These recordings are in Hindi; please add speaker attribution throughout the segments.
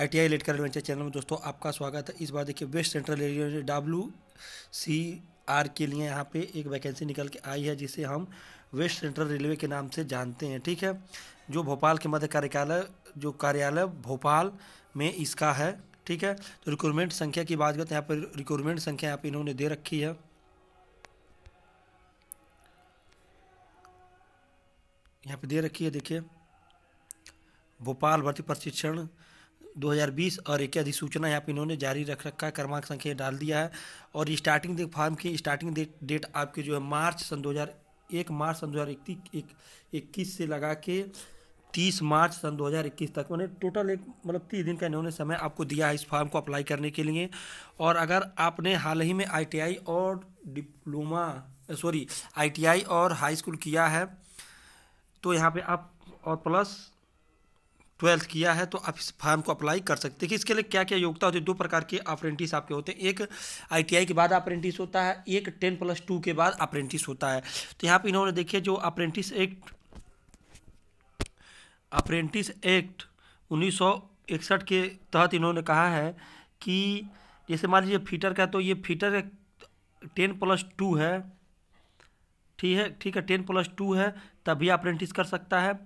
Speaker 1: आई टी आई लेटकर एडवेंचर चैनल में दोस्तों आपका स्वागत है इस बार देखिए वेस्ट सेंट्रल एरिया में डब्ल्यू सी आर के लिए यहाँ पे एक वैकेंसी निकल के आई है जिसे हम वेस्ट सेंट्रल रेलवे के नाम से जानते हैं ठीक है जो भोपाल के मध्य कार्यकालय जो कार्यालय भोपाल में इसका है ठीक है तो रिक्रूटमेंट संख्या की बात करते हैं यहाँ पर रिक्रूटमेंट संख्या यहाँ पर इन्होंने दे रखी है यहाँ पे दे रखी है देखिए भोपाल भर्ती प्रशिक्षण 2020 और एक अधिसूचना यहाँ पे इन्होंने जारी रख रखा है क्रमांक संख्या डाल दिया है और स्टार्टिंग डेट फार्म की स्टार्टिंग डेट डेट आपके जो है मार्च सन 2001 मार्च सन 2021 से लगा के 30 मार्च सन 2021 तक मैंने टोटल एक मतलब तीस दिन का इन्होंने समय आपको दिया है इस फॉर्म को अप्लाई करने के लिए और अगर आपने हाल ही में आईटीआई और डिप्लोमा सॉरी आईटीआई और हाई स्कूल किया है तो यहाँ पे आप और प्लस ट्वेल्थ किया है तो आप इस फॉर्म को अप्लाई कर सकते हैं इसके लिए क्या क्या योग्यता होती है दो प्रकार के अप्रेंटिस आपके होते हैं एक आईटीआई के बाद अप्रेंटिस होता है एक टेन प्लस टू के बाद अप्रेंटिस होता है तो यहाँ पर इन्होंने देखिए जो अप्रेंटिस एक्ट अप्रेंटिस एक्ट उन्नीस इकसठ के तहत इन्होंने कहा है कि जैसे मान लीजिए फीटर का तो ये फीटर टेन प्लस टू है ठीक है ठीक है टेन प्लस टू है तभी अप्रेंटिस कर सकता है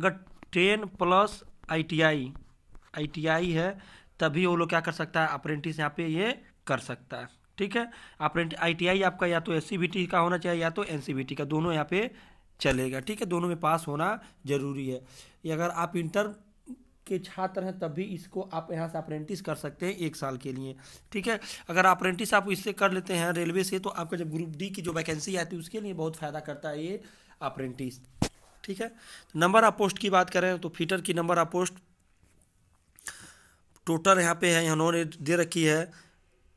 Speaker 1: अगर टेन प्लस आईटीआई आईटीआई है तभी वो लोग क्या कर सकता है अप्रेंटिस यहाँ पे ये कर सकता है ठीक है अप्रेंट आई आपका या तो एस का होना चाहिए या तो एन का दोनों यहाँ पे चलेगा ठीक है दोनों में पास होना जरूरी है अगर आप इंटर के छात्र हैं तब भी इसको आप यहाँ से अप्रेंटिस कर सकते हैं एक साल के लिए ठीक है अगर अप्रेंटिस आप इससे कर लेते हैं रेलवे से तो आपका जब ग्रुप डी की जो वैकेंसी आती है उसके लिए बहुत फ़ायदा करता है ये अप्रेंटिस ठीक है तो नंबर ऑफ पोस्ट की बात करें तो फीटर की नंबर ऑफ पोस्ट टोटल यहाँ पे है इन्होंने दे रखी है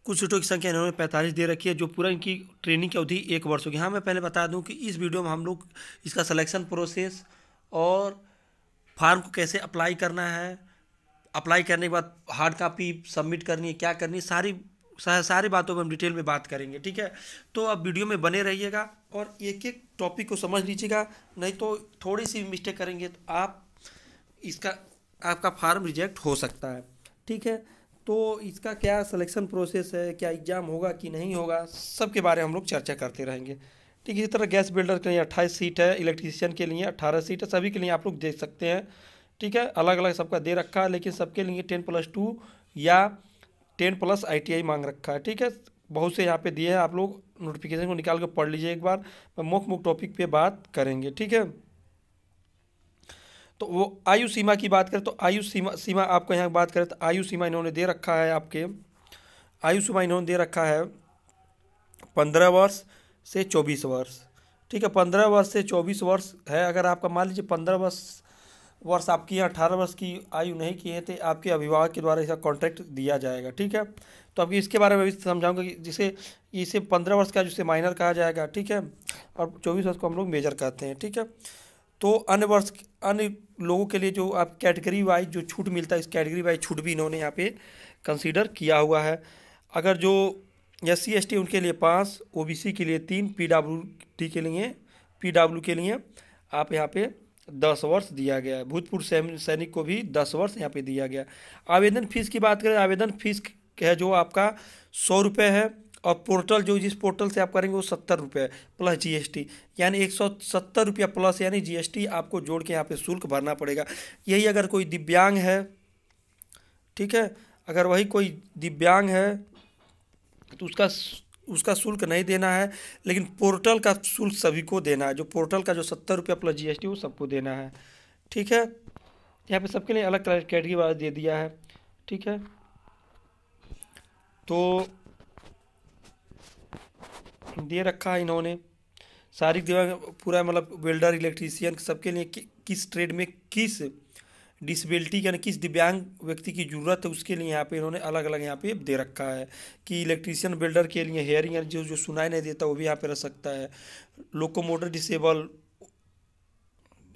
Speaker 1: कुछ सीटों की संख्या इन्होंने पैंतालीस दे रखी है जो पूरा इनकी ट्रेनिंग की अवधि एक वर्ष होगी हाँ मैं पहले बता दूं कि इस वीडियो में हम लोग इसका सिलेक्शन प्रोसेस और फार्म को कैसे अप्लाई करना है अप्लाई करने के बाद हार्ड कापी सबमिट करनी है क्या करनी है सारी सारी बातों पर हम डिटेल में बात करेंगे ठीक है तो आप वीडियो में बने रहिएगा और एक एक टॉपिक को समझ लीजिएगा नहीं तो थोड़ी सी मिस्टेक करेंगे तो आप इसका आपका फार्म रिजेक्ट हो सकता है ठीक है तो इसका क्या सिलेक्शन प्रोसेस है क्या एग्ज़ाम होगा कि नहीं होगा सब के बारे में हम लोग चर्चा करते रहेंगे ठीक इसी तरह गैस बिल्डर के लिए अट्ठाईस सीट है इलेक्ट्रीशियन के लिए अट्ठारह सीट है सभी के लिए आप लोग देख सकते हैं ठीक है अलग अलग सबका दे रखा है लेकिन सबके लिए टेन प्लस टू या टेन प्लस आई मांग रखा है ठीक है बहुत से यहाँ पे दिए हैं आप लोग नोटिफिकेशन को निकाल कर पढ़ लीजिए एक बार मुख्य मुख्य टॉपिक पे बात करेंगे ठीक है तो वो आयु सीमा की बात करें तो आयु सीमा सीमा आपको यहाँ बात करें तो आयु सीमा इन्होंने दे रखा है आपके आयु सीमा इन्होंने दे रखा है पंद्रह वर्ष से चौबीस वर्ष ठीक है पंद्रह वर्ष से चौबीस वर्ष है अगर आपका मान लीजिए पंद्रह वर्ष वर्ष आपकी अठारह वर्ष की आयु नहीं की है तो आपके अभिभावक के द्वारा इसका कॉन्ट्रैक्ट दिया जाएगा ठीक है तो अभी इसके बारे में भी समझाऊंगा कि जिसे इसे पंद्रह वर्ष का जिसे माइनर कहा जाएगा ठीक है और चौबीस वर्ष को हम लोग मेजर कहते हैं ठीक है तो अन्य वर्ष अन्य लोगों के लिए जो आप कैटेगरी वाइज जो छूट मिलता है इस कैटेगरी वाइज छूट भी इन्होंने यहाँ पे कंसीडर किया हुआ है अगर जो एस सी उनके लिए पाँच ओ के लिए तीन पी के लिए पी के लिए आप यहाँ पर दस वर्ष दिया गया है भूतपूर्व सैनिक को भी दस वर्ष यहाँ पे दिया गया आवेदन फीस की बात करें आवेदन फीस है जो आपका सौ रुपये है और पोर्टल जो जिस पोर्टल से आप करेंगे वो सत्तर रुपये प्लस जीएसटी यानी एक सौ सत्तर रुपया प्लस यानी जीएसटी आपको जोड़ के यहाँ पे शुल्क भरना पड़ेगा यही अगर कोई दिव्यांग है ठीक है अगर वही कोई दिव्यांग है तो उसका उसका शुल्क नहीं देना है लेकिन पोर्टल का शुल्क सभी को देना है जो पोर्टल का जो सत्तर रुपया प्लस टी वो सबको देना है ठीक है यहाँ पे सबके लिए अलग कैटेगरी वाला दे दिया है ठीक है तो दे रखा है इन्होंने शारीरिक दिमाग पूरा मतलब वेल्डर इलेक्ट्रीशियन सबके लिए कि, किस ट्रेड में किस डिसबिलिटी यानी किस दिव्यांग व्यक्ति की ज़रूरत है उसके लिए यहाँ पे इन्होंने अलग अलग यहाँ पे दे रखा है कि इलेक्ट्रीशियन बिल्डर के लिए हेयरिंग यानी जो जो सुनाई नहीं देता वो भी यहाँ पे रह सकता है लोकोमोटर डिसेबल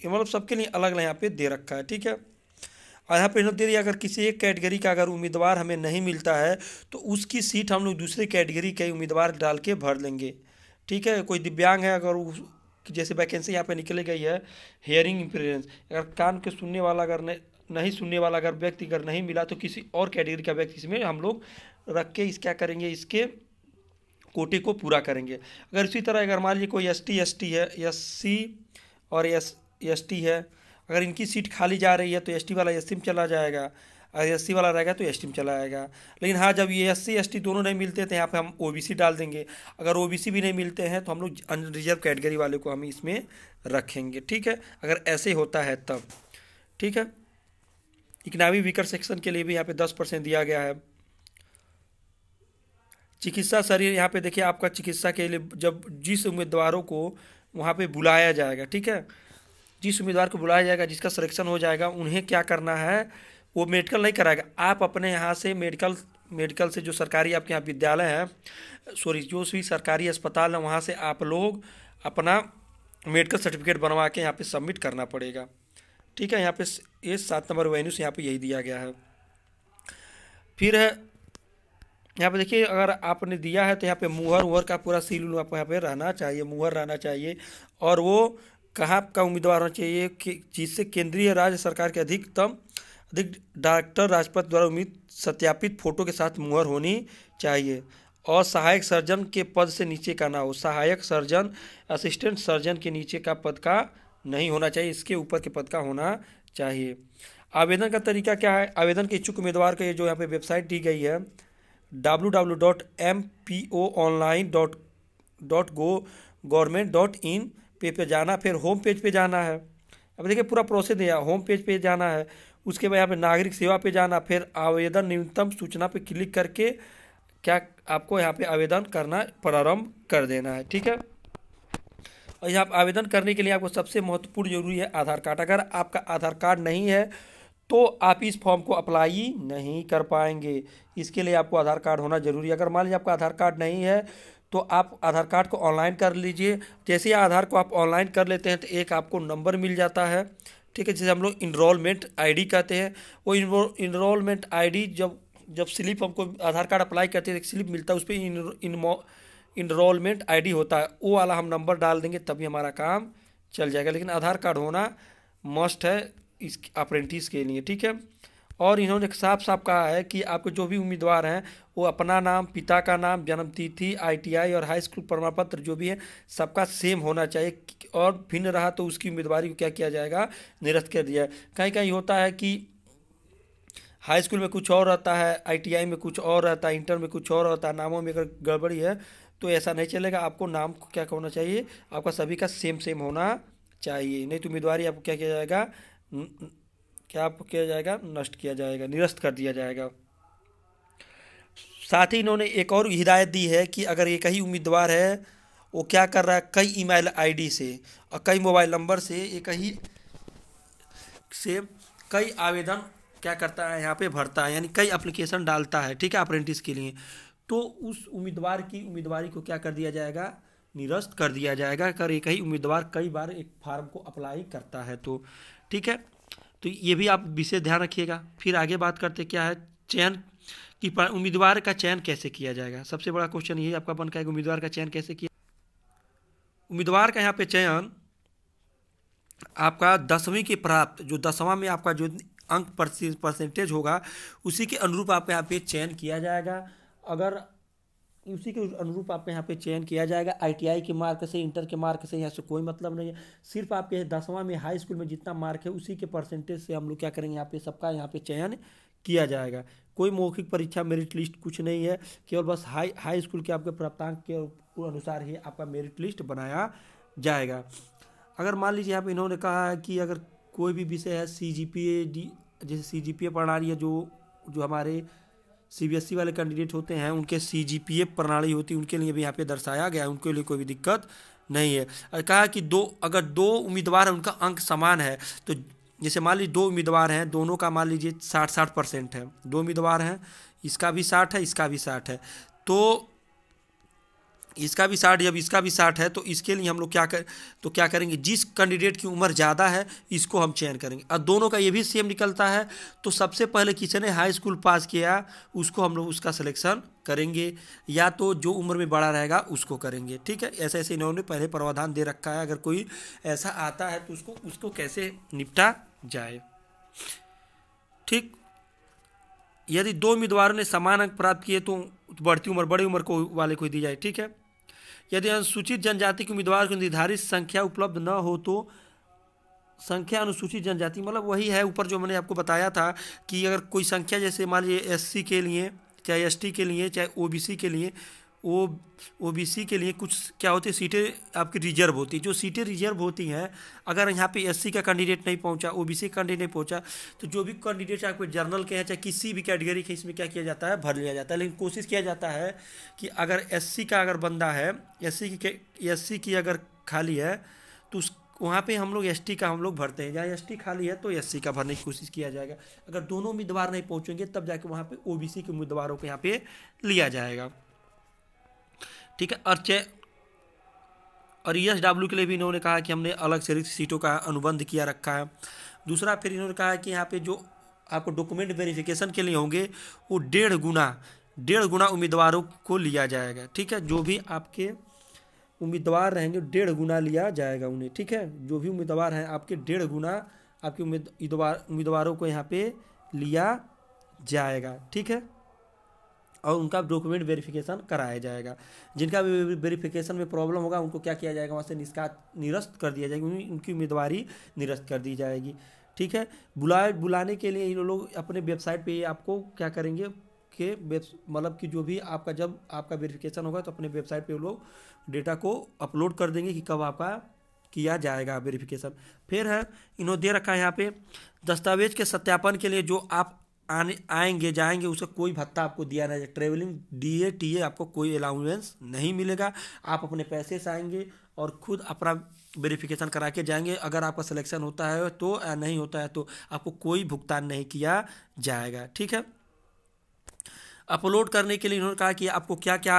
Speaker 1: ये मतलब सबके लिए अलग अलग यहाँ पे दे रखा है ठीक है और यहाँ पर इन्होंने दे दिया अगर किसी एक कैटेगरी का अगर उम्मीदवार हमें नहीं मिलता है तो उसकी सीट हम लोग दूसरे कैटेगरी के उम्मीदवार डाल के भर लेंगे ठीक है कोई दिव्यांग है अगर कि जैसे वैकेंसी यहाँ पे निकले गई है हेयरिंग इम्पेरेंस अगर कान के सुनने वाला अगर नहीं सुनने वाला अगर व्यक्ति अगर नहीं मिला तो किसी और कैटेगरी का व्यक्ति इसमें हम लोग रख के इस क्या करेंगे इसके कोटे को पूरा करेंगे अगर इसी तरह अगर मान लीजिए कोई एस टी एस टी है एस सी और एस एस टी है अगर इनकी सीट खाली जा रही है तो एस टी वाला एस सी में चला जाएगा अगर एस वाला रहेगा तो एस में चला जाएगा लेकिन हाँ जब ये एस सी दोनों नहीं मिलते तो यहाँ पर हम ओ डाल देंगे अगर ओ भी नहीं मिलते हैं तो हम लोग अनरिजर्व कैटेगरी वाले को हम इसमें रखेंगे ठीक है अगर ऐसे होता है तब ठीक है इकनॉमी वीकर सेक्शन के लिए भी यहाँ पे दस परसेंट दिया गया है चिकित्सा शरीर यहाँ पे देखिए आपका चिकित्सा के लिए जब जिस उम्मीदवारों को वहाँ पे बुलाया जाएगा ठीक है जिस उम्मीदवार को बुलाया जाएगा जिसका सिलेक्शन हो जाएगा उन्हें क्या करना है वो मेडिकल नहीं कराएगा आप अपने यहाँ से मेडिकल मेडिकल से जो सरकारी आपके यहाँ विद्यालय है सॉरी जो भी सरकारी अस्पताल है वहाँ से आप लोग अपना मेडिकल सर्टिफिकेट बनवा के यहाँ पे सबमिट करना पड़ेगा ठीक है यहाँ पे ये सात नंबर वेन्यू से यहाँ पे यही दिया गया है फिर है यहाँ पे देखिए अगर आपने दिया है तो यहाँ पे मुहर उहर का पूरा सील आप यहाँ पे रहना चाहिए मुहर रहना चाहिए और वो कहाँ का उम्मीदवार होना चाहिए कि जिससे केंद्रीय राज्य सरकार के अधिकतम अधिक डॉक्टर राजपथ द्वारा उम्मीद सत्यापित फोटो के साथ मुहर होनी चाहिए और सहायक सर्जन के पद से नीचे का ना हो सहायक सर्जन असिस्टेंट सर्जन के नीचे का पद का नहीं होना चाहिए इसके ऊपर के पद का होना चाहिए आवेदन का तरीका क्या है आवेदन के इच्छुक उम्मीदवार का ये जो यहाँ पे वेबसाइट दी गई है W W dot M P O online dot dot go government dot in पे पे जाना फिर होम पेज पे जाना है अब देखिए पूरा प्रोसेस दिया होम पेज पे जाना है उसके बाद यहाँ पे नागरिक सेवा पे जाना फिर आवेदन न्यूनतम सूचना पे क्लिक करके क्या आपको यहाँ पे आवेदन करना प्रारंभ कर देना है ठीक है और यहाँ आवेदन करने के लिए आपको सबसे महत्वपूर्ण जरूरी है आधार कार्ड अगर आपका आधार कार्ड नहीं है तो आप इस फॉर्म को अप्लाई नहीं कर पाएंगे इसके लिए आपको आधार कार्ड होना जरूरी है अगर मान लीजिए आपका आधार कार्ड नहीं है तो आप आधार कार्ड को ऑनलाइन कर लीजिए जैसे ही आधार को आप ऑनलाइन कर लेते हैं तो एक आपको नंबर मिल जाता है ठीक है जैसे हम लोग इनरोलमेंट आईडी कहते हैं वो इनरोलमेंट आईडी जब जब स्लिप हमको आधार कार्ड अप्लाई करते हैं स्लिप मिलता है उस पर इनरोलमेंट आईडी होता है वो वाला हम नंबर डाल देंगे तभी हमारा काम चल जाएगा लेकिन आधार कार्ड होना मस्ट है इस अप्रेंटिस के लिए ठीक है और इन्होंने साफ साफ कहा है कि आपके जो भी उम्मीदवार हैं वो अपना नाम पिता का नाम जन्मतिथि आईटीआई और हाई स्कूल प्रमाण पत्र जो भी है सबका सेम होना चाहिए और भिन्न रहा तो उसकी उम्मीदवारी को क्या किया जाएगा निरस्त कर दिया कहीं कहीं होता है कि हाई स्कूल में कुछ और रहता है आईटीआई में कुछ और रहता है इंटर में कुछ और रहता है नामों में अगर गड़बड़ी है तो ऐसा नहीं चलेगा आपको नाम को क्या होना चाहिए आपका सभी का सेम सेम होना चाहिए नहीं तो उम्मीदवार आपको क्या किया जाएगा क्या किया जाएगा नष्ट किया जाएगा निरस्त कर दिया जाएगा साथ ही इन्होंने एक और हिदायत दी है कि अगर एक ही उम्मीदवार है वो क्या कर रहा है कई ईमेल आईडी से और कई मोबाइल नंबर से एक ही से कई आवेदन क्या करता है यहाँ पे भरता है यानी कई एप्लीकेशन डालता है ठीक है अप्रेंटिस के लिए तो उस उम्मीदवार की उम्मीदवारी को क्या कर दिया जाएगा निरस्त कर दिया जाएगा अगर एक ही उम्मीदवार कई बार एक फार्म को अप्लाई करता है तो ठीक है तो ये भी आप विशेष ध्यान रखिएगा फिर आगे बात करते क्या है चयन कि उम्मीदवार का चयन कैसे किया जाएगा सबसे बड़ा क्वेश्चन यही आपका बन है उम्मीदवार का चयन कैसे किया उम्मीदवार का यहाँ पे चयन आपका दसवीं के प्राप्त जो दसवां में आपका जो अंक परसेंटेज होगा उसी के अनुरूप आपका यहाँ पे चयन किया जाएगा अगर उसी के अनुरूप आपके यहाँ पे चयन किया जाएगा आईटीआई के मार्क से इंटर के मार्क से यहाँ से कोई मतलब नहीं है सिर्फ आपके दसवां में हाई स्कूल में जितना मार्क है उसी के परसेंटेज से हम लोग क्या करेंगे यहाँ पे सबका यहाँ पे चयन किया जाएगा कोई मौखिक परीक्षा मेरिट लिस्ट कुछ नहीं है केवल बस हाई हाई स्कूल के आपके प्राप्तांक के अनुसार ही आपका मेरिट लिस्ट बनाया जाएगा अगर मान लीजिए यहाँ पे इन्होंने कहा है कि अगर कोई भी विषय है सी जी पी ए डी जैसे सी जी पी ए प्रणाली है जो जो हमारे सीबीएसई e वाले कैंडिडेट होते हैं उनके सी प्रणाली होती है उनके लिए भी यहाँ पे दर्शाया गया है उनके लिए कोई भी दिक्कत नहीं है कहा कि दो अगर दो उम्मीदवार हैं उनका अंक समान है तो जैसे मान लीजिए दो उम्मीदवार हैं दोनों का मान लीजिए साठ साठ परसेंट है दो उम्मीदवार हैं इसका भी साठ है इसका भी साठ है तो इसका भी साठ जब इसका भी साठ है तो इसके लिए हम लोग क्या कर तो क्या करेंगे जिस कैंडिडेट की उम्र ज़्यादा है इसको हम चयन करेंगे और दोनों का ये भी सेम निकलता है तो सबसे पहले किसी ने हाई स्कूल पास किया उसको हम लोग उसका सिलेक्शन करेंगे या तो जो उम्र में बड़ा रहेगा उसको करेंगे ठीक है ऐसे ऐसे इन्होंने पहले प्रावधान दे रखा है अगर कोई ऐसा आता है तो उसको उसको कैसे निपटा जाए ठीक यदि दो उम्मीदवारों ने समान अंक प्राप्त किए तो बढ़ती उम्र बड़ी उम्र को वाले को दी जाए ठीक है यदि अनुसूचित जनजाति के उम्मीदवार को निर्धारित संख्या उपलब्ध न हो तो संख्या अनुसूचित जनजाति मतलब वही है ऊपर जो मैंने आपको बताया था कि अगर कोई संख्या जैसे मान लीजिए एस के लिए चाहे एस के लिए चाहे ओ के लिए ओ ओ बी सी के लिए कुछ क्या होती है सीटें आपकी रिजर्व होती है जो सीटें रिजर्व होती हैं अगर यहाँ पे एस सी का कैंडिडेट नहीं पहुँचा ओ बी सी का कैंडिडेट नहीं पहुँचा तो जो भी कैंडिडेट आपके जर्नल के हैं चाहे किसी भी कैटेगरी के इसमें क्या किया जाता है भर लिया जाता है लेकिन कोशिश किया जाता है कि अगर एस सी का अगर बंदा है एस सी की एस सी की अगर खाली है तो उस वहाँ पर हम लोग एस का हम लोग भरते हैं जहाँ एस खाली है तो एस का भरने की कोशिश किया जाएगा अगर दोनों उम्मीदवार नहीं पहुँचेंगे तब जाके वहाँ पर ओ के उम्मीदवारों को यहाँ पर लिया जाएगा ठीक है और चे और ई e डब्ल्यू के लिए भी इन्होंने कहा कि हमने अलग से रिक्त सीटों का अनुबंध किया रखा है दूसरा फिर इन्होंने कहा कि यहाँ पे जो आपको डॉक्यूमेंट वेरिफिकेशन के लिए होंगे वो डेढ़ गुना डेढ़ गुना उम्मीदवारों को लिया जाएगा ठीक है जो भी आपके उम्मीदवार रहेंगे डेढ़ गुना लिया जाएगा उन्हें ठीक है जो भी उम्मीदवार हैं आपके डेढ़ गुना आपके उम्मीदवार उम्मीदवारों को यहाँ पे लिया जाएगा ठीक है और उनका डॉक्यूमेंट वेरिफिकेशन कराया जाएगा जिनका भी वेरिफिकेशन में प्रॉब्लम होगा उनको क्या किया जाएगा वहाँ से निष्का निरस्त कर दिया जाएगा उनकी उम्मीदवारी निरस्त कर दी जाएगी ठीक है बुलाए बुलाने के लिए इन लोग अपने वेबसाइट पे आपको क्या करेंगे के मतलब कि जो भी आपका जब आपका वेरिफिकेशन होगा तो अपने वेबसाइट पे लोग डेटा को अपलोड कर देंगे कि कब आपका किया जाएगा वेरिफिकेशन फिर है इन्होंने दे रखा है यहाँ पे दस्तावेज के सत्यापन के लिए जो आप आने आएंगे जाएंगे उसका कोई भत्ता आपको दिया नहीं जाए travelling D A T A आपको कोई अलाउंस नहीं मिलेगा आप अपने पैसे से आएंगे और खुद अपना वेरिफिकेशन करा के जाएंगे अगर आपका सिलेक्शन होता है तो या नहीं होता है तो आपको कोई भुगतान नहीं किया जाएगा ठीक है अपलोड करने के लिए इन्होंने कहा कि आपको क्या क्या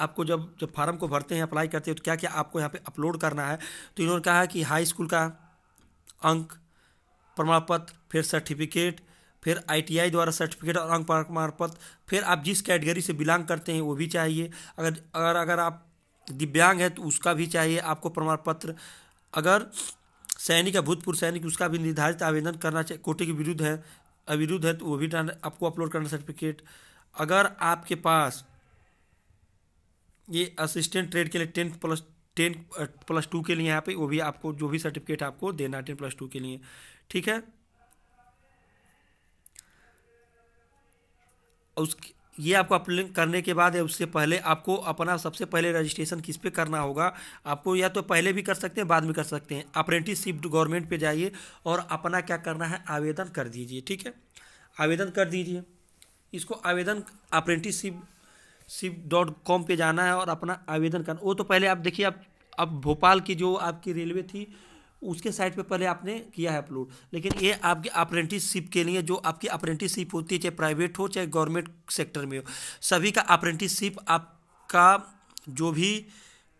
Speaker 1: आपको जब जब फार्म को भरते हैं अप्लाई करते हैं तो क्या क्या आपको यहाँ पे अपलोड करना है तो इन्होंने कहा कि हाई स्कूल का अंक प्रमाण पत्र फिर सर्टिफिकेट फिर आईटीआई द्वारा सर्टिफिकेट और अंक प्रमाण पत्र फिर आप जिस कैटेगरी से बिलोंग करते हैं वो भी चाहिए अगर अगर अगर आप दिव्यांग है तो उसका भी चाहिए आपको प्रमाण पत्र अगर सैनिक या भूतपूर्व सैनिक उसका भी निर्धारित आवेदन करना चाहिए कोटे के विरुद्ध है अविरुद्ध है तो वो भी आपको अपलोड करना सर्टिफिकेट अगर आपके पास ये असिस्टेंट ट्रेड के लिए ten plus ten plus two के लिए यहाँ पे वो भी आपको जो भी सर्टिफिकेट आपको देना है टेन प्लस टू के लिए ठीक है उस ये आपको अपलिंक करने के बाद उससे पहले आपको अपना सबसे पहले रजिस्ट्रेशन किस पे करना होगा आपको या तो पहले भी कर सकते हैं बाद में कर सकते हैं अप्रेंटिसशिप गवर्नमेंट पे जाइए और अपना क्या करना है आवेदन कर दीजिए ठीक है आवेदन कर दीजिए इसको आवेदन अप्रेंटिसशिप शिप डॉट कॉम पर जाना है और अपना आवेदन करना वो तो पहले आप देखिए आप अब भोपाल की जो आपकी रेलवे थी उसके साइट पे पहले आपने किया है अपलोड लेकिन ये आपके अप्रेंटिसशिप के लिए जो आपकी अप्रेंटिसशिप होती है चाहे प्राइवेट हो चाहे गवर्नमेंट सेक्टर में हो सभी का अप्रेंटिसशिप आपका जो भी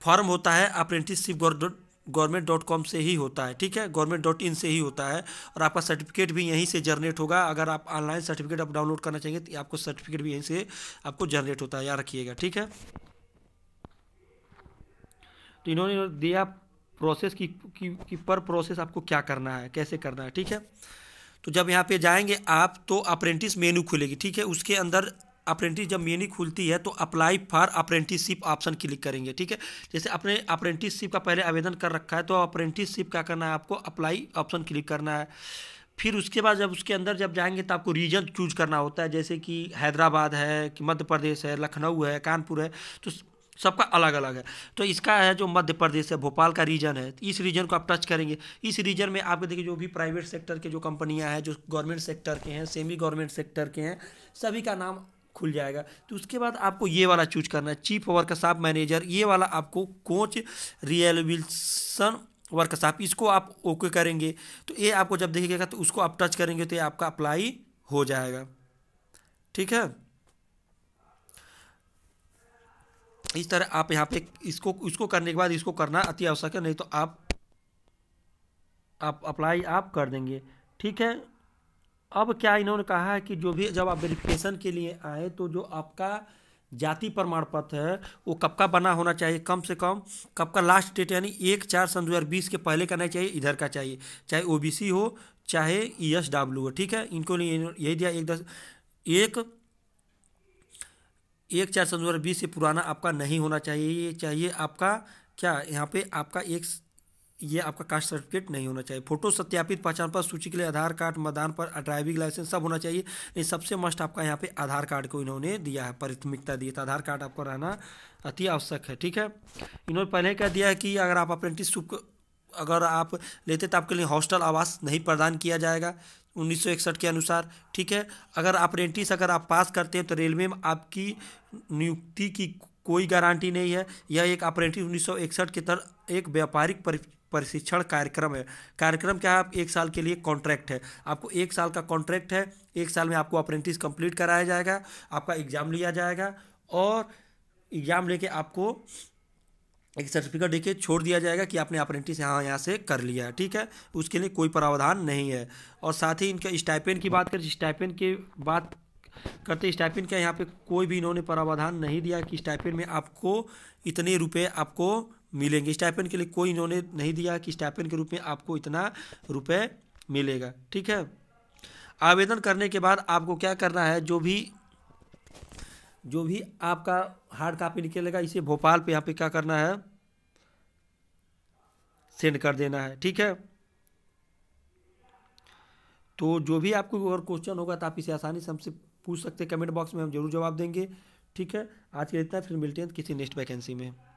Speaker 1: फॉर्म होता है अप्रेंटिसशिप गवर्नमेंट डॉट कॉम से ही होता है ठीक है गवर्नमेंट डॉट इन से ही होता है और आपका सर्टिफिकेट भी यहीं से जनरेट होगा अगर आप ऑनलाइन सर्टिफिकेट आप डाउनलोड करना चाहेंगे तो आपको सर्टिफिकेट भी यहीं से आपको जनरेट होता है याद रखिएगा ठीक है तो इन्होंने दिया प्रोसेस की, की, की पर प्रोसेस आपको क्या करना है कैसे करना है ठीक है तो जब यहाँ पे जाएंगे आप तो अप्रेंटिस मेनू खुलेगी ठीक है उसके अंदर अप्रेंटिस जब मेनू खुलती है तो apply for apprenticeship option click करेंगे ठीक है जैसे अपने अप्रेंटिसशिप का पहले आवेदन कर रखा है तो अप्रेंटिसशिप क्या करना है आपको अप्लाई ऑप्शन क्लिक करना है फिर उसके बाद जब उसके अंदर जब जाएंगे तो आपको रीजन चूज करना होता है जैसे कि हैदराबाद है कि मध्य प्रदेश है लखनऊ है कानपुर है तो सबका अलग अलग है तो इसका है जो मध्य प्रदेश है भोपाल का रीजन है इस रीजन को आप टच करेंगे इस रीजन में आपको देखिए जो भी प्राइवेट सेक्टर के जो कंपनियां हैं जो गवर्नमेंट सेक्टर के हैं सेमी गवर्नमेंट सेक्टर के हैं सभी का नाम खुल जाएगा तो उसके बाद आपको ये वाला चूज करना है चीफ वर्कशॉप मैनेजर ये वाला आपको कोच रियलविल्सन वर्कशॉप इसको आप ओके करेंगे तो ये आपको जब देखिएगा तो उसको आप टच करेंगे तो ये आपका अप्लाई हो जाएगा ठीक है इस तरह आप यहाँ पे इसको इसको करने के बाद इसको करना अति आवश्यक है नहीं तो आप आप अप्लाई आप कर देंगे ठीक है अब क्या इन्होंने कहा है कि जो भी जब आप वेरिफिकेशन के लिए आए तो जो आपका जाति प्रमाण पत्र है वो कब का बना होना चाहिए कम से कम कब का लास्ट डेट यानी एक चार सन दो हज़ार बीस के पहले का नहीं चाहिए इधर का चाहिए चाहे ओबीसी हो चाहे ई एस डब्ल्यू हो ठीक है इनको यही दिया एक दस एक एक चार सन दो हज़ार बीस से पुराना आपका नहीं होना चाहिए ये चाहिए आपका क्या यहाँ पे आपका एक ये आपका कास्ट सर्टिफिकेट नहीं होना चाहिए फोटो सत्यापित पहचान पत्र सूची के लिए आधार कार्ड मतदान पर ड्राइविंग लाइसेंस सब होना चाहिए नहीं सबसे मस्ट आपका यहाँ पे आधार कार्ड को इन्होंने दिया है प्राथमिकता दी है तो आधार कार्ड आपका रहना अति आवश्यक है ठीक है इन्होंने पहले कह दिया है कि अगर आप अप्रेंटिसशिप अगर आप लेते तो आपके लिए हॉस्टल आवास नहीं प्रदान किया जाएगा 1961 के अनुसार ठीक है अगर अप्रेंटिस अगर आप पास करते हैं तो रेलवे में आपकी नियुक्ति की कोई गारंटी नहीं है यह एक अप्रेंटिस 1961 के तहत एक व्यापारिक प्रशिक्षण कार्यक्रम है कार्यक्रम क्या है आप एक साल के लिए कॉन्ट्रैक्ट है आपको एक साल का कॉन्ट्रैक्ट है एक साल में आपको अप्रेंटिस कंप्लीट कराया जाएगा आपका एग्ज़ाम लिया जाएगा और एग्ज़ाम लेके आपको एक सर्टिफिकेट देखिए छोड़ दिया जाएगा कि आपने अप्रेंटिस यहाँ यहाँ से कर लिया है ठीक है उसके लिए कोई प्रावधान नहीं है और साथ ही इनका स्टाइपेंड की बात करें स्टाइपेंड की बात करते स्टाइपेंड का यहाँ पे कोई भी इन्होंने प्रावधान नहीं दिया कि स्टाइपेंड में आपको इतने रुपए आपको मिलेंगे स्टाइपेंड के लिए कोई इन्होंने नहीं दिया कि स्टाइपेंड के रूप में आपको इतना रुपये मिलेगा ठीक है आवेदन करने के बाद आपको क्या करना है जो भी जो भी आपका हार्ड कापी निकलेगा इसे भोपाल पे यहाँ पे क्या करना है सेंड कर देना है ठीक है तो जो भी आपको और क्वेश्चन होगा तो आप इसे आसानी से हमसे पूछ सकते हैं कमेंट बॉक्स में हम जरूर जवाब देंगे ठीक है आज के इतना फिर मिलते हैं किसी नेक्स्ट वैकेंसी में